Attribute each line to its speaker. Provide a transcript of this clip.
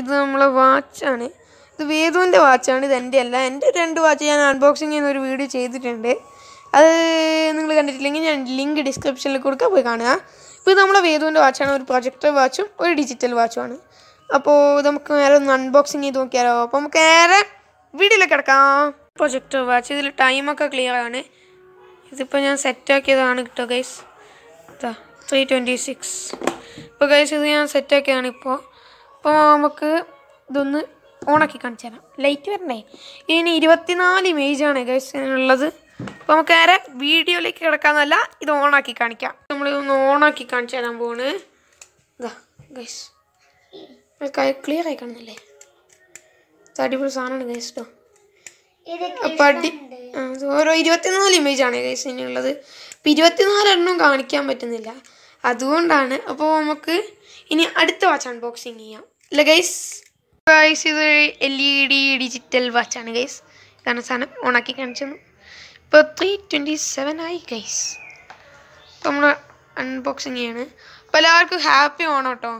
Speaker 1: ഇത് നമ്മളെ വാച്ചാണ് ഇത് വേദുവിൻ്റെ വാച്ചാണ് ഇത് എൻ്റെ അല്ല എൻ്റെ രണ്ട് വാച്ച് ഞാൻ അൺബോക്സിങ് ചെയ്യുന്ന ഒരു വീഡിയോ ചെയ്തിട്ടുണ്ട് അത് നിങ്ങൾ കണ്ടിട്ടില്ലെങ്കിൽ ഞാൻ ലിങ്ക് ഡിസ്ക്രിപ്ഷനിൽ കൊടുക്കുക പോയി കാണുക ഇപ്പോൾ ഇത് നമ്മളെ വേദുവിൻ്റെ വാച്ചാണ് ഒരു പ്രൊജക്ടർ വാച്ചും ഒരു ഡിജിറ്റൽ വാച്ചുമാണ് അപ്പോൾ നമുക്ക് നേരെ ഒന്ന് അൺബോക്സിങ് ചെയ്ത് നോക്കിയാലോ അപ്പോൾ നമുക്ക് നേരെ വീഡിയോയിൽ കിടക്കാം പ്രൊജക്ടർ വാച്ച് ഇതിൽ ടൈമൊക്കെ ക്ലിയർ ആണ് ഇതിപ്പോൾ ഞാൻ സെറ്റാക്കിയതാണ് കിട്ടുക ഗൈസ് ത്രീ ട്വൻറ്റി സിക്സ് ഇപ്പോൾ ഗൈസ് ഇത് ഞാൻ സെറ്റാക്കിയതാണ് ഇപ്പോൾ അപ്പോൾ നമുക്ക് ഇതൊന്ന് ഓണാക്കി കാണിച്ചു തരാം ലൈറ്റ് വരണേ ഇതിന് ഇരുപത്തിനാല് ഇമേജാണ് ഗൈസ് ഉള്ളത് അപ്പോൾ നമുക്ക് നേരെ വീഡിയോയിലേക്ക് കിടക്കാന്നല്ല ഇത് ഓണാക്കി കാണിക്കാം നമ്മൾ നമ്മളിതൊന്ന് ഓണാക്കി കാണിച്ചു തരാൻ പോണ് ഗൈസ് ക്ലിയർ ആയി കാണുന്നില്ലേ അടിപൊളി സാധനമാണ് ഗൈസ് ഓരോ അപ്പം അടി ഓരോ ഇരുപത്തിനാല് ഇമേജാണ് ഗൈസ് ഇനിയുള്ളത് അപ്പം ഇരുപത്തിനാലെണ്ണം കാണിക്കാൻ പറ്റുന്നില്ല അതുകൊണ്ടാണ് അപ്പോൾ നമുക്ക് ഇനി അടുത്ത വാച്ച് അൺബോക്സിങ് ചെയ്യാം അല്ല ഗൈസ് ഗൈസ് ഇത് എൽ ഇ ഡി ഡിജിറ്റൽ വാച്ചാണ് ഗൈസ് കാരണം സാധനം ഓണാക്കി കാണിച്ചു ഇപ്പോൾ ത്രീ ട്വൻറ്റി സെവൻ ആയി ഗൈസ് നമ്മൾ അൺബോക്സിങ് ചെയ്യാണ് അപ്പോൾ എല്ലാവർക്കും ഹാപ്പി ഓണം കേട്ടോ